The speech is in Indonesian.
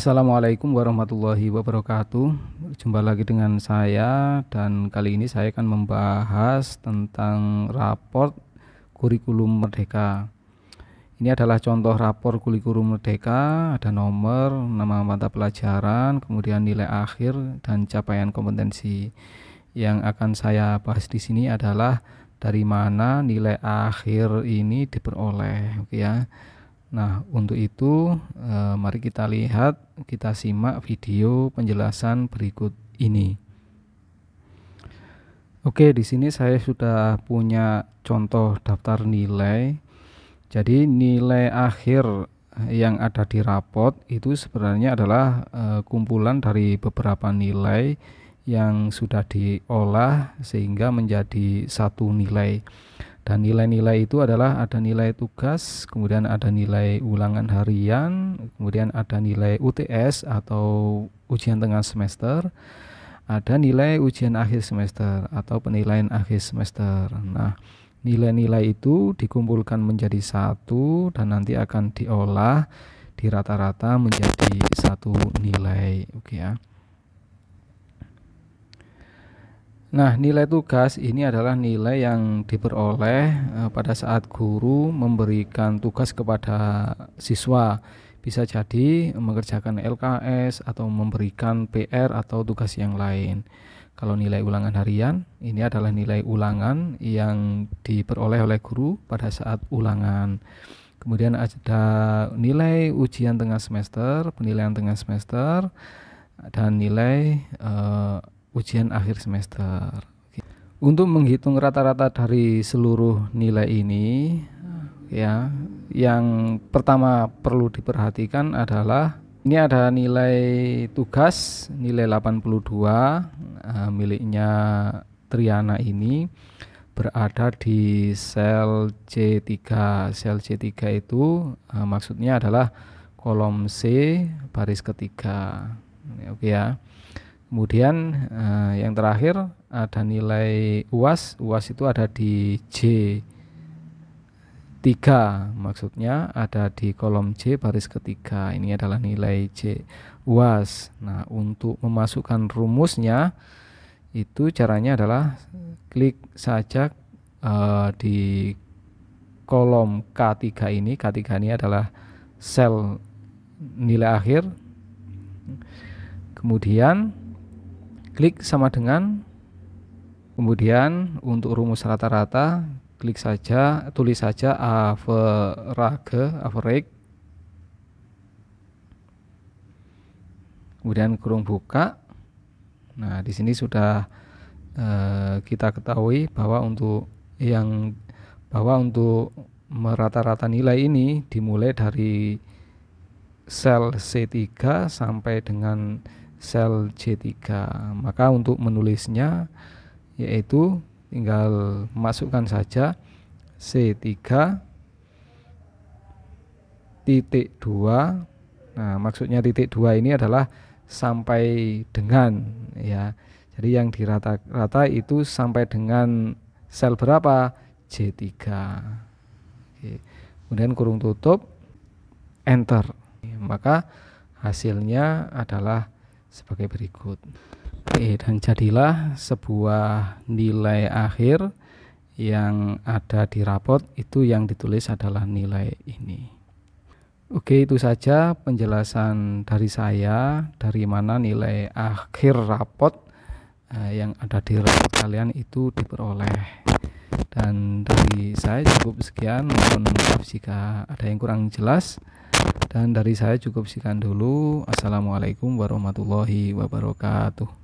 Assalamualaikum warahmatullahi wabarakatuh. Jumpa lagi dengan saya dan kali ini saya akan membahas tentang raport kurikulum merdeka. Ini adalah contoh rapor kurikulum merdeka, ada nomor, nama mata pelajaran, kemudian nilai akhir dan capaian kompetensi. Yang akan saya bahas di sini adalah dari mana nilai akhir ini diperoleh, gitu ya. Nah, untuk itu eh, mari kita lihat, kita simak video penjelasan berikut ini. Oke, di sini saya sudah punya contoh daftar nilai. Jadi nilai akhir yang ada di rapot itu sebenarnya adalah eh, kumpulan dari beberapa nilai yang sudah diolah sehingga menjadi satu nilai. Dan nilai-nilai itu adalah ada nilai tugas, kemudian ada nilai ulangan harian, kemudian ada nilai UTS atau ujian tengah semester, ada nilai ujian akhir semester atau penilaian akhir semester. Nah, nilai-nilai itu dikumpulkan menjadi satu dan nanti akan diolah di rata-rata menjadi satu nilai. Oke okay ya. Nah, nilai tugas ini adalah nilai yang diperoleh eh, pada saat guru memberikan tugas kepada siswa. Bisa jadi mengerjakan LKS atau memberikan PR atau tugas yang lain. Kalau nilai ulangan harian, ini adalah nilai ulangan yang diperoleh oleh guru pada saat ulangan. Kemudian ada nilai ujian tengah semester, penilaian tengah semester, dan nilai uh, ujian akhir semester. Untuk menghitung rata-rata dari seluruh nilai ini ya, yang pertama perlu diperhatikan adalah ini ada nilai tugas nilai 82 uh, eh, miliknya Triana ini berada di sel C3. Sel C3 itu uh, maksudnya adalah kolom C baris ketiga. Oke okay ya. Kemudian uh, yang terakhir ada nilai UAS. UAS itu ada di J 3 maksudnya ada di kolom J baris ketiga ini adalah nilai C UAS nah untuk memasukkan rumusnya itu caranya adalah klik saja uh, di kolom K3 ini K3 ini adalah sel nilai akhir kemudian klik sama dengan kemudian untuk rumus rata-rata klik saja tulis saja average average kemudian kurung buka nah di sini sudah eh, kita ketahui bahwa untuk yang bahwa untuk merata-rata nilai ini dimulai dari sel C3 sampai dengan sel C3 maka untuk menulisnya yaitu tinggal masukkan saja C3 titik 2 nah maksudnya titik 2 ini adalah sampai dengan ya jadi yang dirata-rata itu sampai dengan sel berapa J3 Oke. kemudian kurung tutup enter maka hasilnya adalah sebagai berikut. Oke, dan jadilah sebuah nilai akhir yang ada di rapot itu yang ditulis adalah nilai ini. Oke, itu saja penjelasan dari saya dari mana nilai akhir rapot eh, yang ada di rapot kalian itu diperoleh. Dan dari saya cukup sekian, mohon maaf jika ada yang kurang jelas. Dan dari saya cukup sekian dulu. Assalamualaikum warahmatullahi wabarakatuh.